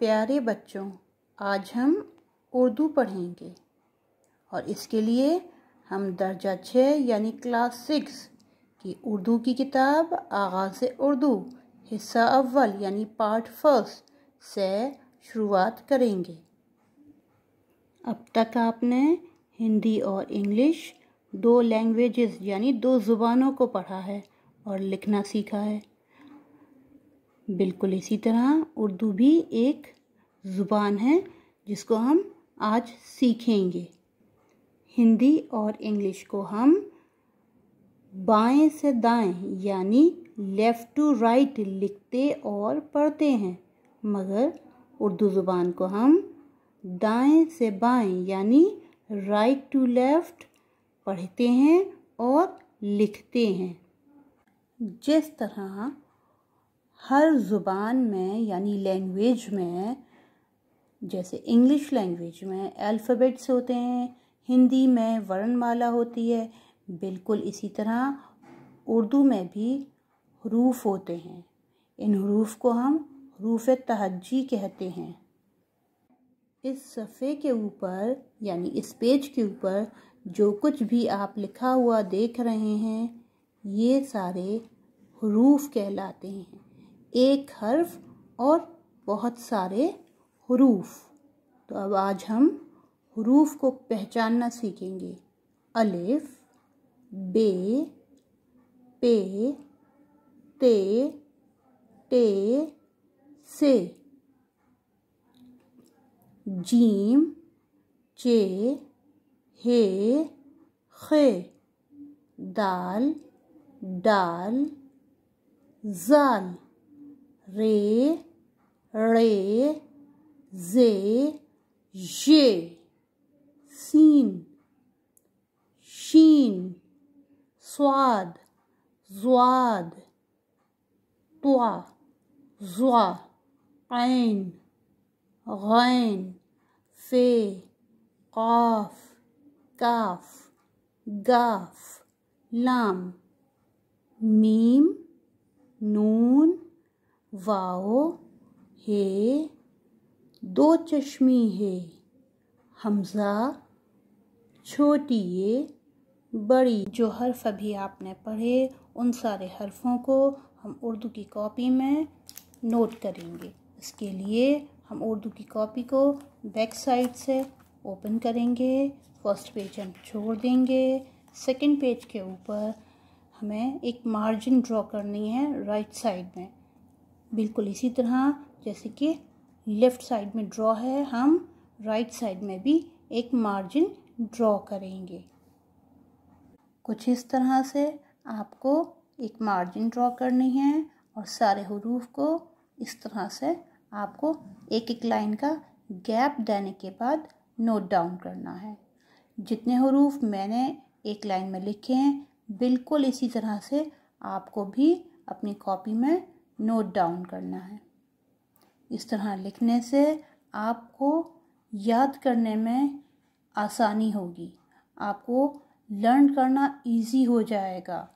प्यारे बच्चों आज हम उर्दू पढ़ेंगे और इसके लिए हम दर्जा छः यानी क्लास सिक्स की उर्दू की किताब आगाज़ उर्दू हिस्सा अव्वल यानी पार्ट फर्स्ट से शुरुआत करेंगे अब तक आपने हिंदी और इंग्लिश दो लैंग्वेजेस यानी दो ज़ुबानों को पढ़ा है और लिखना सीखा है बिल्कुल इसी तरह उर्दू भी एक ज़ुबान है जिसको हम आज सीखेंगे हिंदी और इंग्लिश को हम बाएं से दाएं यानी लेफ़्ट टू राइट लिखते और पढ़ते हैं मगर उर्दू ज़ुबान को हम दाएं से बाएं यानी राइट टू लेफ़्ट पढ़ते हैं और लिखते हैं जिस तरह हर ज़ुबान में यानी लैंग्वेज में जैसे इंग्लिश लैंग्वेज में अल्फ़ाबेट्स होते हैं हिंदी में वर्णमाला होती है बिल्कुल इसी तरह उर्दू में भी हरूफ होते हैं इन हरूफ को हम हरूफ तहजी कहते हैं इस सफ़े के ऊपर यानी इस पेज के ऊपर जो कुछ भी आप लिखा हुआ देख रहे हैं ये सारे हरूफ कहलाते हैं एक हर्फ और बहुत सारे हरूफ तो अब आज हम हरूफ को पहचानना सीखेंगे अलिफ बे पे ते टे से जीम चे हे खे दाल डाल जाल रे रे जे ये सीन शीन स्वाद ज्वाद त्वा ज्वा ऐन गैन फे काफ काफ गाफ लाम मीम नून वाओ हे दो चश्मी है हमज़ा छोटी ये बड़ी जो हर्फ अभी आपने पढ़े उन सारे हर्फों को हम उर्दू की कॉपी में नोट करेंगे इसके लिए हम उर्दू की कॉपी को बैक साइड से ओपन करेंगे फर्स्ट पेज हम छोड़ देंगे सेकंड पेज के ऊपर हमें एक मार्जिन ड्रॉ करनी है राइट साइड में बिल्कुल इसी तरह जैसे कि लेफ़्ट साइड में ड्रॉ है हम राइट right साइड में भी एक मार्जिन ड्रॉ करेंगे कुछ इस तरह से आपको एक मार्जिन ड्रॉ करनी है और सारे हरूफ को इस तरह से आपको एक एक लाइन का गैप देने के बाद नोट डाउन करना है जितने हरूफ मैंने एक लाइन में लिखे हैं बिल्कुल इसी तरह से आपको भी अपनी कॉपी में नोट डाउन करना है इस तरह लिखने से आपको याद करने में आसानी होगी आपको लर्न करना इजी हो जाएगा